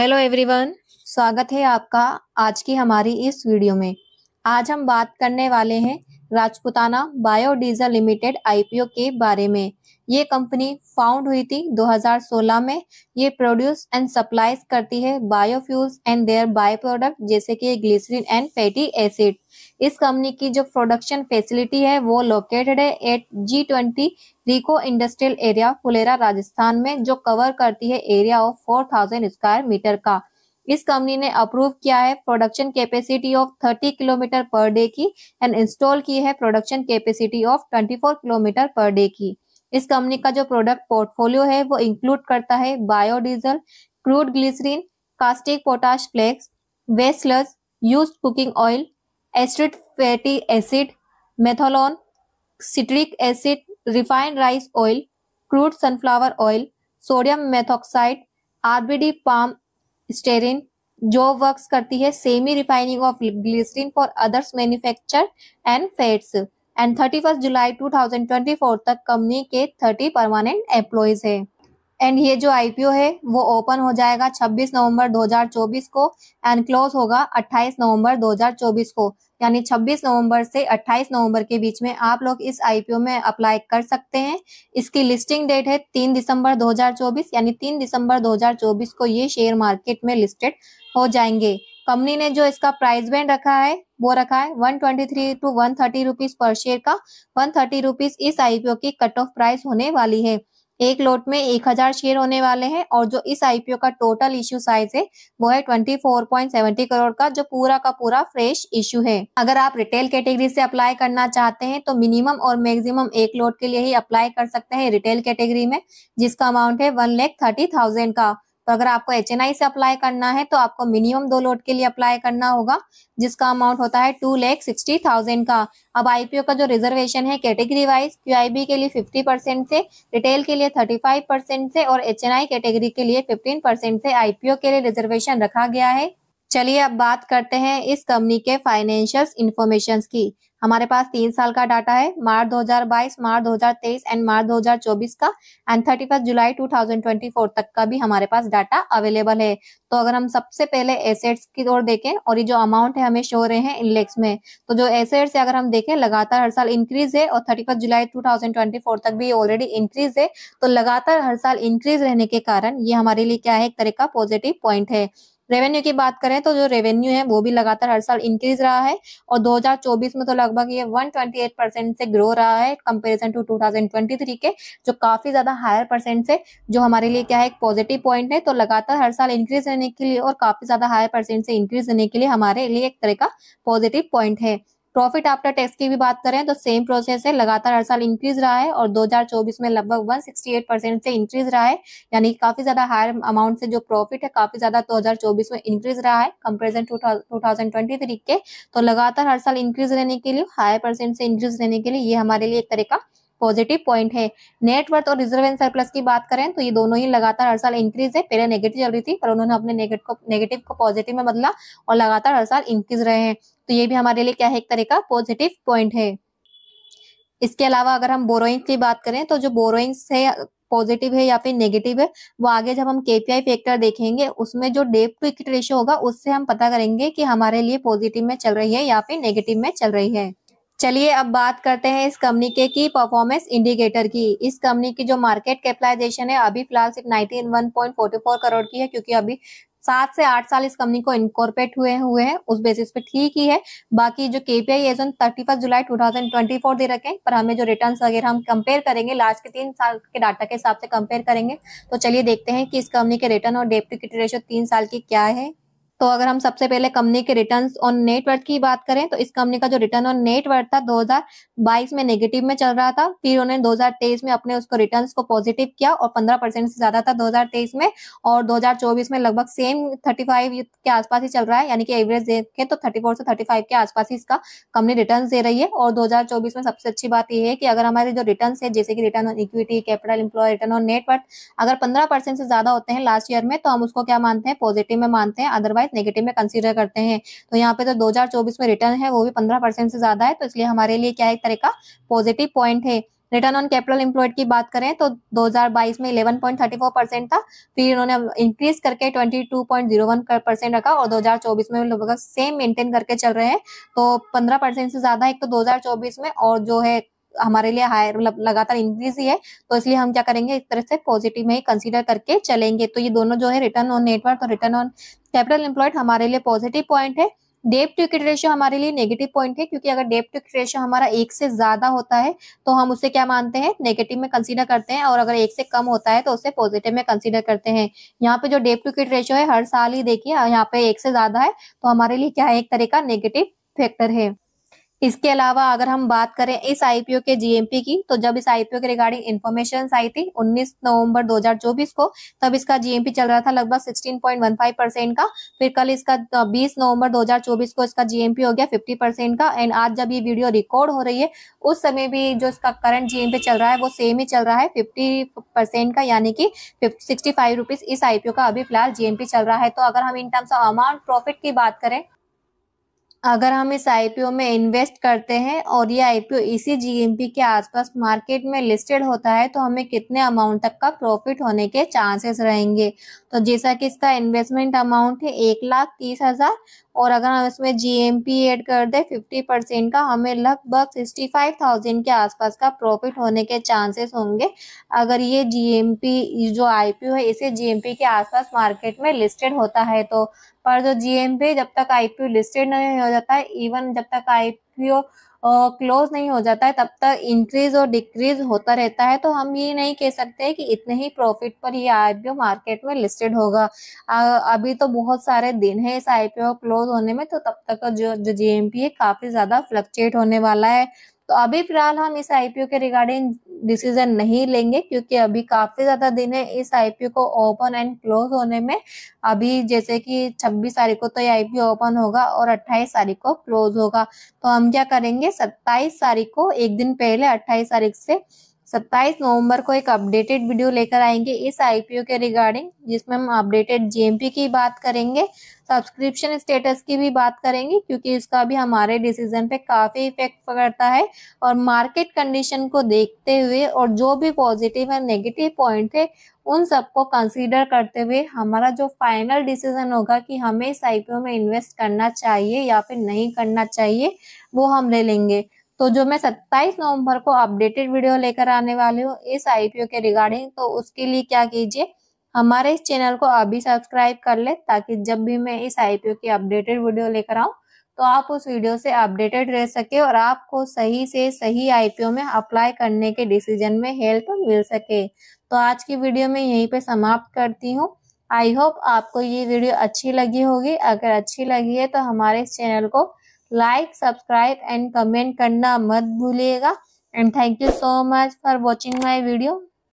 hello everyone स्वागत है आपका आज की हमारी इस वीडियो में आज हम बात करने वाले हैं राजपुताना बायोडीजल लिमिटेड आईपीओ के बारे में ये कंपनी फाउंड हुई थी 2016 में ये प्रोड्यूस एंड सप्लाईज करती है biofuels and their by product जैसे कि ग्लिसरीन एंड फैटी एसिड इस कंपनी की जो प्रोडक्शन फैसिलिटी है वो लोकेटेड है at G twenty RIICO industrial area Phulera Rajasthan में जो कवर करती है area of four thousand square metre का इस कंपनी ने अप्रूव किया है production capacity of 30 kilometre per day की एंड इंस्टॉल की है production capacity of 24 kilometre per day की इस कंपनी का जो प्रोडक्ट पोर्टफोलियो है वो इंक्लूड करता है biodiesel crude glycerine caustic potash flakes वेस्टलर्स use cooking oil acid fatty acid methanol citric acid refined rice oil crude sunflower oil sodium methoxide RBD palm stearin जो वर्क करती है semi refining of glycerine for others manufacture and fats and thirty July 2024 तक company के 30 permanent employees हैं and ये जो IPO है वो ओपन हो जाएगा 26 नवंबर 2024 को एंड क्लोज होगा 28 नवंबर 2024 को यानी 26 नवंबर से 28 नवंबर के बीच में आप लोग इस आईपीओ में अप्लाई कर सकते हैं इसकी लिस्टिंग डेट है 3 दिसंबर 2024 यानी 3 दिसंबर 2024 को ये शेयर मार्केट में लिस्टेड हो जाएंगे कंपनी ने जो इसका प्राइस बैंड रखा है वो रखा है 123 टू 130 रुपीस पर शेयर का 130 रुपीस इस आईपीओ की कट ऑफ प्राइस होने वाली है एक लोट में एक हजार शेयर होने वाले हैं और जो इस आईपीओ का टोटल इश्यू साइज है वो है 24.70 करोड़ का जो पूरा का पूरा फ्रेश इश्यू है अगर आप रिटेल कैटेगरी से अप्लाई करना चाहते हैं तो मिनिमम और मैक्सिमम एक लोट के लिए ही अप्लाई कर सकते हैं रिटेल कैटेगरी में जिसका अमाउंट है वन लेख थर्टी थाउजेंड का तो अगर आपको एच से अप्लाई करना है तो आपको मिनिमम दो लोट के लिए अप्लाई करना होगा जिसका अमाउंट होता है टू लैख सिक्सटी थाउजेंड का अब आईपीओ का जो रिजर्वेशन है कैटेगरी वाइज क्यूआईबी के लिए फिफ्टी परसेंट से रिटेल के लिए थर्टी फाइव परसेंट से और एच कैटेगरी के लिए फिफ्टीन परसेंट से आईपीओ के लिए रिजर्वेशन रखा गया है चलिए अब बात करते हैं इस कंपनी के फाइनेंशियल इंफॉर्मेशन की हमारे पास तीन साल का डाटा है मार्च 2022, मार्च 2023 एंड मार्च 2024 का एंड थर्टी जुलाई 2024 तक का भी हमारे पास डाटा अवेलेबल है तो अगर हम सबसे पहले एसेट्स की ओर देखें और ये जो अमाउंट है हमें शो रहे हैं इंडेक्स में तो जो एसेट्स अगर हम देखें लगातार हर साल इंक्रीज है और थर्टी जुलाई टू तक भी ऑलरेडी इंक्रीज है तो लगातार हर साल इंक्रीज रहने के कारण ये हमारे लिए क्या है एक तरह का पॉजिटिव पॉइंट है रेवेन्यू की बात करें तो जो रेवेन्यू है वो भी लगातार हर साल इंक्रीज रहा है और 2024 में तो लगभग ये 128 परसेंट से ग्रो रहा है कंपेरिजन टू 2023 के जो काफी ज्यादा हायर परसेंट से जो हमारे लिए क्या है एक पॉजिटिव पॉइंट है तो लगातार हर साल इंक्रीज रहने के लिए और काफी ज्यादा हायर परसेंट से इंक्रीज रहने के लिए हमारे लिए एक तरह का पॉजिटिव पॉइंट है प्रॉफिट आफ्टर टैक्स की भी बात करें तो सेम प्रोसेस है लगातार हर साल इंक्रीज रहा है और 2024 में लगभग 168 परसेंट से इंक्रीज रहा है यानी काफी ज्यादा हायर अमाउंट से जो प्रॉफिट है काफी ज्यादा 2024 में इंक्रीज रहा है कंपेरिजन टू थाउजेंड के तो लगातार हर साल इंक्रीज रहने के लिए हायर परसेंट से इंक्रीज रहने के लिए ये हमारे लिए एक तरह का पॉजिटिव पॉइंट है नेटवर्थ और रिजर्व एंड सरप्लस की बात करें तो ये दोनों ही लगातार हर साल इंक्रीज है पहले नेगेटिव चल रही थी पर उन्होंने अपने नेगेटिव को पॉजिटिव में बदला और लगातार हर साल इंक्रीज रहे हैं तो ये भी हमारे लिए क्या है एक तरह का पॉजिटिव पॉइंट है इसके अलावा अगर हम बोरोइंग्स की बात करें तो जो बोरोइंग्स है पॉजिटिव है या फिर नेगेटिव है वो आगे जब हम केपीआई फैक्टर देखेंगे उसमें जो डेप टू इक्विटी रेशियो होगा उससे हम पता करेंगे कि हमारे लिए पॉजिटिव में चल रही है या फिर नेगेटिव में चल रही है चलिए अब बात करते हैं इस कंपनी के की परफॉर्मेंस इंडिकेटर की इस कंपनी की जो मार्केट कैपिटलाइजेशन है अभी फिलहाल सिर्फ nineteen one point forty four crore की है क्योंकि अभी सात से आठ साल इस कंपनी को इनकॉर्पोरेट हुए हुए हैं उस बेसिस पे ठीक ही है बाकी जो KPI as on thirty first July two thousand twenty four दे रखे पर हमें जो रिटर्न वगैरह हम कंपेयर करेंगे लास्ट के तीन साल के डाटा के हिसाब से कंपेयर करेंगे तो चलिए देखते हैं कि इस कंपनी के रिटर्न और डेप्ट रेशियो तीन साल की क्या है तो अगर हम सबसे पहले कंपनी के रिटर्न्स ऑन नेटवर्थ की बात करें तो इस कंपनी का जो रिटर्न ऑन नेटवर्थ था 2022 में नेगेटिव में चल रहा था फिर उन्होंने 2023 में अपने उसको रिटर्न्स को पॉजिटिव किया और 15 परसेंट से ज्यादा था 2023 में और 2024 में लगभग सेम 35 के आसपास ही चल रहा है यानी कि एवरेज देखें तो थर्टी से थर्टी के आसपास ही इसका कंपनी रिटर्न दे रही है और दो में सबसे अच्छी बात यह है कि अगर हमारे जो रिटर्न है जैसे कि return on equity capital employ return on net अगर पंद्रह से ज्यादा होते हैं लास्ट ईयर में तो हम उसको क्या मानते हैं पॉजिटिव में मानते हैं अदरवाइज प्राइस नेगेटिव में कंसिडर करते हैं तो यहाँ पे तो दो में रिटर्न है वो भी पंद्रह से ज्यादा है तो इसलिए हमारे लिए क्या एक तरह का पॉजिटिव पॉइंट है रिटर्न ऑन कैपिटल इम्प्लॉयड की बात करें तो 2022 में 11.34 परसेंट था फिर इन्होंने इंक्रीज करके 22.01 परसेंट रखा और 2024 में लगभग सेम मेंटेन करके चल रहे हैं तो 15 परसेंट से ज्यादा एक तो 2024 में और जो है हमारे लिए हायर मतलब लगातार इंक्रीज ही है तो इसलिए हम क्या करेंगे इस तरह से पॉजिटिव में ही कंसिडर करके चलेंगे तो ये दोनों जो है रिटर्न ऑन नेटवर्क और रिटर्न ऑन कैपिटल एम्प्लॉयड हमारे लिए पॉजिटिव पॉइंट है डेप टू इक्विटी रेशियो हमारे लिए नेगेटिव पॉइंट है क्योंकि अगर डेप टू इक्विटी रेशियो हमारा एक से ज्यादा होता है तो हम उसे क्या मानते हैं नेगेटिव में कंसीडर करते हैं और अगर एक से कम होता है तो उसे पॉजिटिव में कंसीडर करते हैं यहाँ पे जो डेप टू इक्विटी रेशियो है हर साल ही देखिए यहाँ पे एक से ज्यादा है तो हमारे लिए क्या है एक तरह का नेगेटिव फैक्टर है इसके अलावा अगर हम बात करें इस आईपीओ के जीएमपी की तो जब इस आईपीओ के रिगार्डिंग इन्फॉर्मेशन आई थी 19 नवंबर 2024 को तब इसका जीएमपी चल रहा था लगभग 16.15 परसेंट का फिर कल इसका 20 नवंबर 2024 को इसका जीएमपी हो गया 50 परसेंट का एंड आज जब ये वीडियो रिकॉर्ड हो रही है उस समय भी जो इसका करंट जीएमपी चल रहा है वो सेम ही चल रहा है फिफ्टी का यानी कि सिक्सटी इस आईपीओ का अभी फिलहाल जीएमपी चल रहा है तो अगर हम in terms of amount profit की बात करें अगर हम इस आईपीओ में इन्वेस्ट करते हैं और ये आईपीओ इसी जीएमपी के आसपास मार्केट में लिस्टेड होता है तो हमें कितने अमाउंट तक का प्रॉफिट होने के चांसेस रहेंगे तो जैसा कि इसका इन्वेस्टमेंट अमाउंट है एक लाख तीस हजार और अगर हम इसमें जी एम पी एड कर दें फिफ्टी परसेंट का हमें लगभग सिक्सटी फाइव थाउजेंड के आसपास का प्रॉफिट होने के चांसेस होंगे अगर ये जी एम पी जो आई पी ओ है इसे जी एम पी के आसपास मार्केट में लिस्टेड होता है तो पर जो जी एम पी जब तक आई पी ओ लिस्टेड नहीं हो जाता है इवन जब तक आई पी ओ क्लोज नहीं हो जाता है तब तक इंक्रीज और डिक्रीज होता रहता है तो हम ये नहीं कह सकते कि इतने ही प्रॉफिट पर ये आईपीओ मार्केट में लिस्टेड होगा आ, अभी तो बहुत सारे दिन है इस आईपीओ क्लोज होने में तो तब तक जो जो जीएमपी है काफी ज्यादा फ्लक्चुएट होने वाला है तो अभी फिलहाल हम इस आईपीओ के रिगार्डिंग डिसीजन नहीं लेंगे क्योंकि अभी काफी ज्यादा दिन है इस आईपीओ को ओपन एंड क्लोज होने में अभी जैसे कि 26 तारीख को तो ये आईपीओ ओपन होगा और 28 तारीख को क्लोज होगा तो हम क्या करेंगे 27 तारीख को एक दिन पहले 28 तारीख से सत्ताईस नवंबर को एक अपडेटेड वीडियो लेकर आएंगे इस आईपीओ के रिगार्डिंग जिसमें हम अपडेटेड जीएमपी की बात करेंगे सब्सक्रिप्शन स्टेटस की भी बात करेंगे क्योंकि इसका भी हमारे डिसीजन पे काफ़ी इफेक्ट पड़ता है और मार्केट कंडीशन को देखते हुए और जो भी पॉजिटिव है नेगेटिव पॉइंट है उन सबको कंसीडर करते हुए हमारा जो फाइनल डिसीजन होगा कि हमें इस आईपीओ में इन्वेस्ट करना चाहिए या फिर नहीं करना चाहिए वो हम ले लेंगे तो जो मैं 27 नवंबर को अपडेटेड वीडियो लेकर आने वाली हूँ इस आईपीओ के रिगार्डिंग तो उसके लिए क्या कीजिए हमारे इस चैनल को अभी सब्सक्राइब कर ले ताकि जब भी मैं इस आईपीओ की अपडेटेड वीडियो लेकर आऊँ तो आप उस वीडियो से अपडेटेड रह सके और आपको सही से सही आईपीओ में अप्लाई करने के डिसीजन में हेल्प मिल सके तो आज की वीडियो में यहीं पे समाप्त करती हूँ आई होप आपको ये वीडियो अच्छी लगी होगी अगर अच्छी लगी है तो हमारे इस चैनल को लाइक सब्सक्राइब एंड कमेंट करना मत भूलिएगा and thank you so much for watching my video